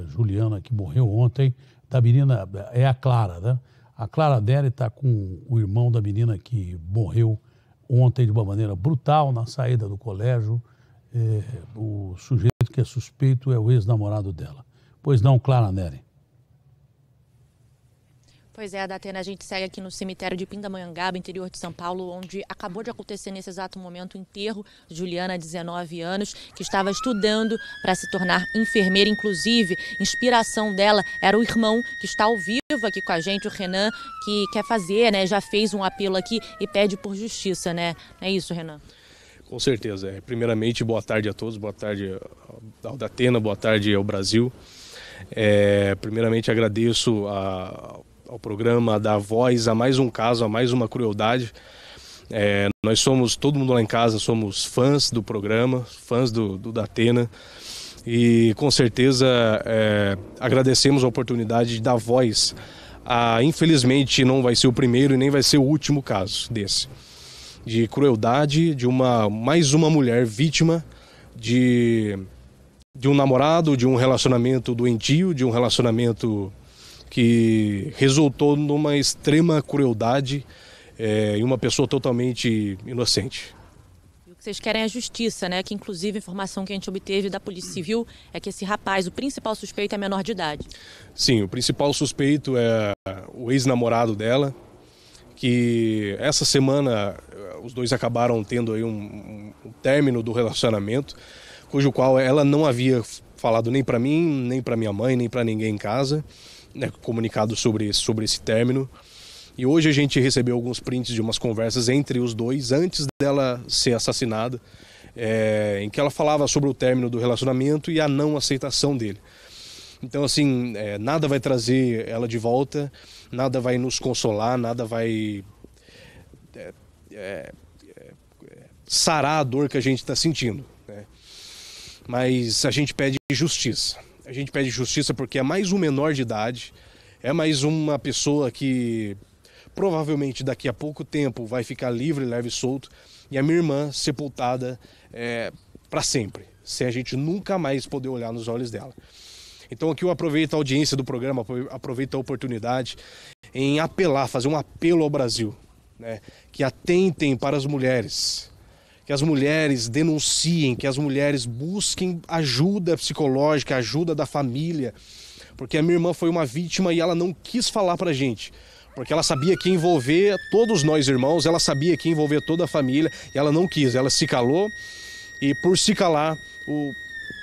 da Juliana, que morreu ontem, da menina, é a Clara, né? A Clara Dere está com o irmão da menina que morreu ontem de uma maneira brutal na saída do colégio. É, o sujeito que é suspeito é o ex-namorado dela. Pois não, Clara Nery. Pois é, Datena, a gente segue aqui no cemitério de Pindamonhangaba, interior de São Paulo, onde acabou de acontecer nesse exato momento o enterro de Juliana, 19 anos, que estava estudando para se tornar enfermeira. Inclusive, inspiração dela era o irmão que está ao vivo aqui com a gente, o Renan, que quer fazer, né? Já fez um apelo aqui e pede por justiça, né? É isso, Renan. Com certeza. É. Primeiramente, boa tarde a todos, boa tarde ao Datena, boa tarde ao Brasil. É, primeiramente agradeço a, ao programa, dar voz a mais um caso, a mais uma crueldade. É, nós somos, todo mundo lá em casa, somos fãs do programa, fãs do, do Datena. E com certeza é, agradecemos a oportunidade de dar voz a, infelizmente, não vai ser o primeiro e nem vai ser o último caso desse. De crueldade de uma mais uma mulher vítima de, de um namorado, de um relacionamento doentio, de um relacionamento que resultou numa extrema crueldade é, em uma pessoa totalmente inocente. o que vocês querem é a justiça, né? Que inclusive a informação que a gente obteve da Polícia Civil é que esse rapaz, o principal suspeito, é menor de idade. Sim, o principal suspeito é o ex-namorado dela, que essa semana eh, os dois acabaram tendo aí um, um término do relacionamento, cujo qual ela não havia falado nem para mim, nem para minha mãe, nem para ninguém em casa, né, comunicado sobre, sobre esse término. E hoje a gente recebeu alguns prints de umas conversas entre os dois antes dela ser assassinada, é, em que ela falava sobre o término do relacionamento e a não aceitação dele. Então, assim, é, nada vai trazer ela de volta, nada vai nos consolar, nada vai é, sarar a dor que a gente está sentindo mas a gente pede justiça. A gente pede justiça porque é mais um menor de idade, é mais uma pessoa que provavelmente daqui a pouco tempo vai ficar livre, leve e solto, e a minha irmã sepultada é, para sempre, sem a gente nunca mais poder olhar nos olhos dela. Então aqui eu aproveito a audiência do programa, aproveito a oportunidade em apelar, fazer um apelo ao Brasil, né, que atentem para as mulheres, que as mulheres denunciem, que as mulheres busquem ajuda psicológica, ajuda da família, porque a minha irmã foi uma vítima e ela não quis falar para a gente. Porque ela sabia que envolver todos nós irmãos, ela sabia que envolver toda a família, e ela não quis, ela se calou, e por se calar, o,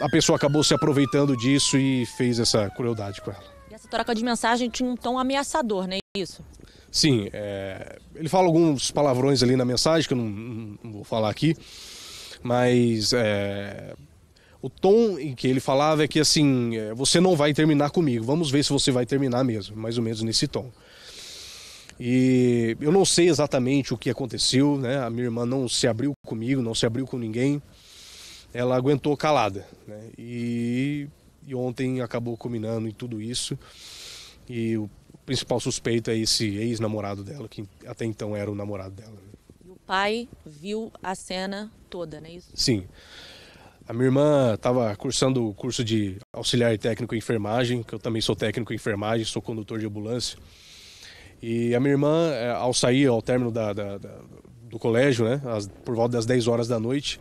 a pessoa acabou se aproveitando disso e fez essa crueldade com ela. E essa troca de mensagem tinha um tom ameaçador, não é isso? Sim, é, ele fala alguns palavrões ali na mensagem que eu não, não vou falar aqui, mas é, o tom em que ele falava é que assim, é, você não vai terminar comigo, vamos ver se você vai terminar mesmo, mais ou menos nesse tom. E eu não sei exatamente o que aconteceu, né? A minha irmã não se abriu comigo, não se abriu com ninguém. Ela aguentou calada, né? E, e ontem acabou culminando em tudo isso. E o principal suspeito é esse ex-namorado dela, que até então era o namorado dela. E o pai viu a cena toda, não é isso? Sim. A minha irmã estava cursando o curso de auxiliar técnico em enfermagem, que eu também sou técnico em enfermagem, sou condutor de ambulância. E a minha irmã, é, ao sair, ao término da, da, da, do colégio, né, por volta das 10 horas da noite,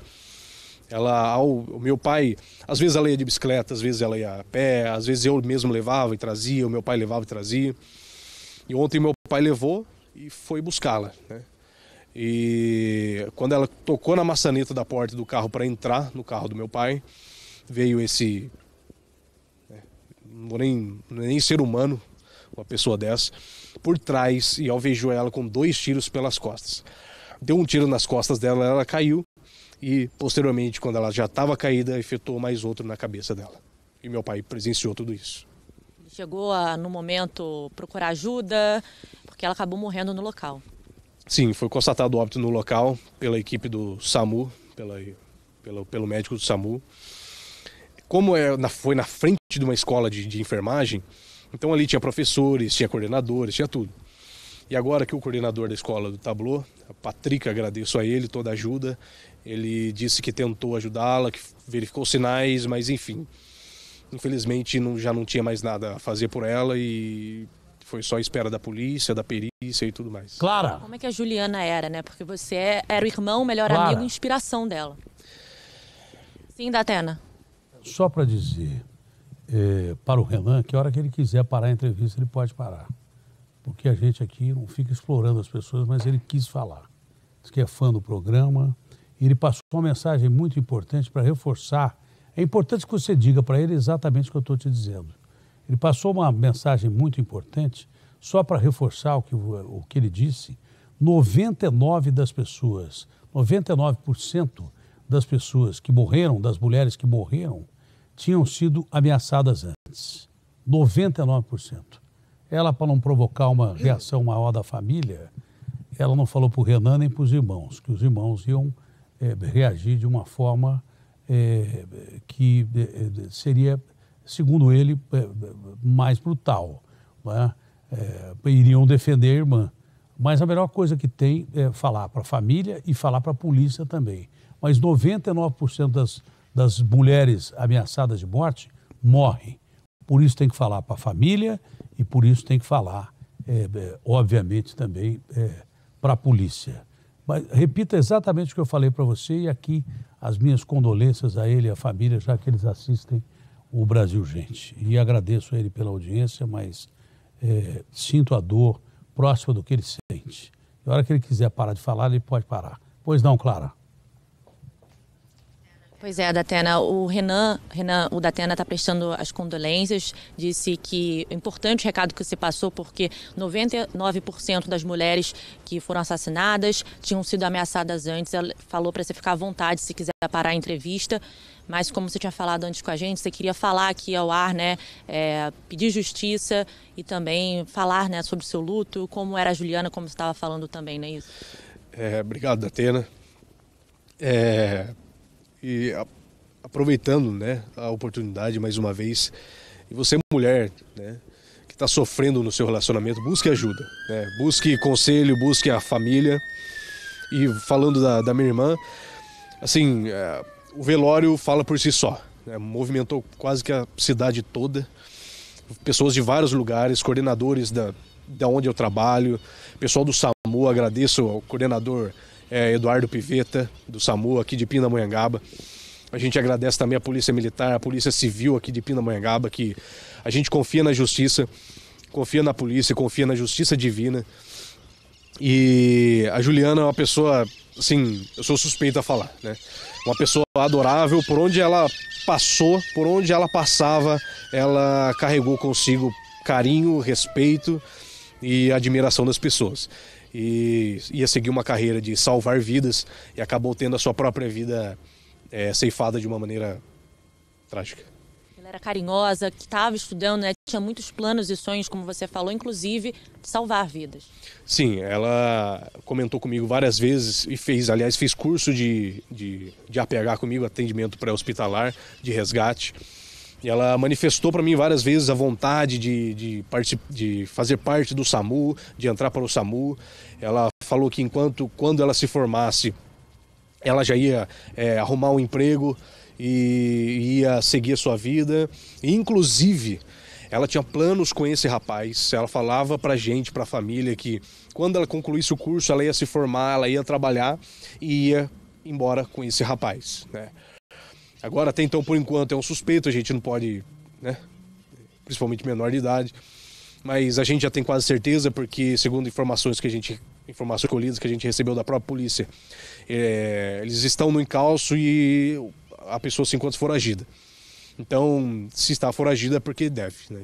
ela, ao, o meu pai, às vezes ela ia de bicicleta, às vezes ela ia a pé, às vezes eu mesmo levava e trazia, o meu pai levava e trazia. E ontem meu pai levou e foi buscá-la. Né? E quando ela tocou na maçaneta da porta do carro para entrar no carro do meu pai, veio esse. Né, não vou nem, é nem ser humano, uma pessoa dessa, por trás e alvejou ela com dois tiros pelas costas. Deu um tiro nas costas dela, ela caiu e, posteriormente, quando ela já estava caída, efetuou mais outro na cabeça dela. E meu pai presenciou tudo isso. Chegou a, no momento, procurar ajuda, porque ela acabou morrendo no local. Sim, foi constatado óbito no local pela equipe do SAMU, pela, pelo, pelo médico do SAMU. Como é, na, foi na frente de uma escola de, de enfermagem, então ali tinha professores, tinha coordenadores, tinha tudo. E agora que o coordenador da escola do Tablô, a Patrick, agradeço a ele toda a ajuda, ele disse que tentou ajudá-la, que verificou sinais, mas enfim. Infelizmente não, já não tinha mais nada a fazer por ela e foi só a espera da polícia, da perícia e tudo mais. Clara! Como é que a Juliana era, né? Porque você era o irmão, o melhor Clara. amigo, inspiração dela. Sim, da Só para dizer é, para o Renan que a hora que ele quiser parar a entrevista, ele pode parar. Porque a gente aqui não fica explorando as pessoas, mas ele quis falar. Diz que é fã do programa, ele passou uma mensagem muito importante para reforçar. É importante que você diga para ele exatamente o que eu estou te dizendo. Ele passou uma mensagem muito importante, só para reforçar o que, o que ele disse: 99 das pessoas, 99% das pessoas que morreram, das mulheres que morreram, tinham sido ameaçadas antes. 99%. Ela, para não provocar uma reação maior da família, ela não falou para o Renan nem para os irmãos, que os irmãos iam é, reagir de uma forma é, que é, é, seria, segundo ele, é, mais brutal. Né? iriam defender a irmã. Mas a melhor coisa que tem é falar para a família e falar para a polícia também. Mas 99% das, das mulheres ameaçadas de morte morrem. Por isso tem que falar para a família e por isso tem que falar, é, obviamente, também é, para a polícia. Mas repito exatamente o que eu falei para você e aqui as minhas condolências a ele e à família, já que eles assistem o Brasil Gente. E agradeço a ele pela audiência, mas é, sinto a dor próxima do que ele sente. E a hora que ele quiser parar de falar, ele pode parar. Pois não, Clara? Pois é, Datena, o Renan, Renan o Datena está prestando as condolências, disse que importante recado que você passou, porque 99% das mulheres que foram assassinadas tinham sido ameaçadas antes. Ela falou para você ficar à vontade se quiser parar a entrevista, mas como você tinha falado antes com a gente, você queria falar aqui ao ar, né, é, pedir justiça e também falar, né, sobre o seu luto, como era a Juliana, como você estava falando também, não é isso? É, obrigado, Datena. É, e aproveitando né, a oportunidade mais uma vez. E você, mulher, né, que está sofrendo no seu relacionamento, busque ajuda. Né? Busque conselho, busque a família. E falando da, da minha irmã, assim, é, o velório fala por si só. Né? Movimentou quase que a cidade toda. Pessoas de vários lugares, coordenadores da, da onde eu trabalho, pessoal do SAMU, agradeço ao coordenador é, Eduardo Piveta, do SAMU, aqui de Pindamonhangaba. A gente agradece também a Polícia Militar, a Polícia Civil aqui de Pindamonhangaba, que a gente confia na justiça, confia na polícia, confia na justiça divina. E a Juliana é uma pessoa, assim, eu sou suspeito a falar, né? Uma pessoa adorável, por onde ela passou, por onde ela passava, ela carregou consigo carinho, respeito e admiração das pessoas e ia seguir uma carreira de salvar vidas e acabou tendo a sua própria vida é, ceifada de uma maneira trágica. Ela era carinhosa, que estava estudando, né? tinha muitos planos e sonhos, como você falou, inclusive salvar vidas. Sim, ela comentou comigo várias vezes e fez, aliás, fez curso de, de, de APH comigo, atendimento pré-hospitalar, de resgate. Ela manifestou para mim várias vezes a vontade de, de, de fazer parte do SAMU, de entrar para o SAMU. Ela falou que enquanto quando ela se formasse, ela já ia é, arrumar um emprego e ia seguir a sua vida. E, inclusive, ela tinha planos com esse rapaz. Ela falava para gente, para a família, que quando ela concluísse o curso, ela ia se formar, ela ia trabalhar e ia embora com esse rapaz, né? Agora, até então, por enquanto, é um suspeito, a gente não pode, né? Principalmente menor de idade. Mas a gente já tem quase certeza, porque, segundo informações que a gente. Informações colhidas que a gente recebeu da própria polícia, é, eles estão no encalço e a pessoa se assim, encontra foragida. Então, se está foragida é porque deve, né?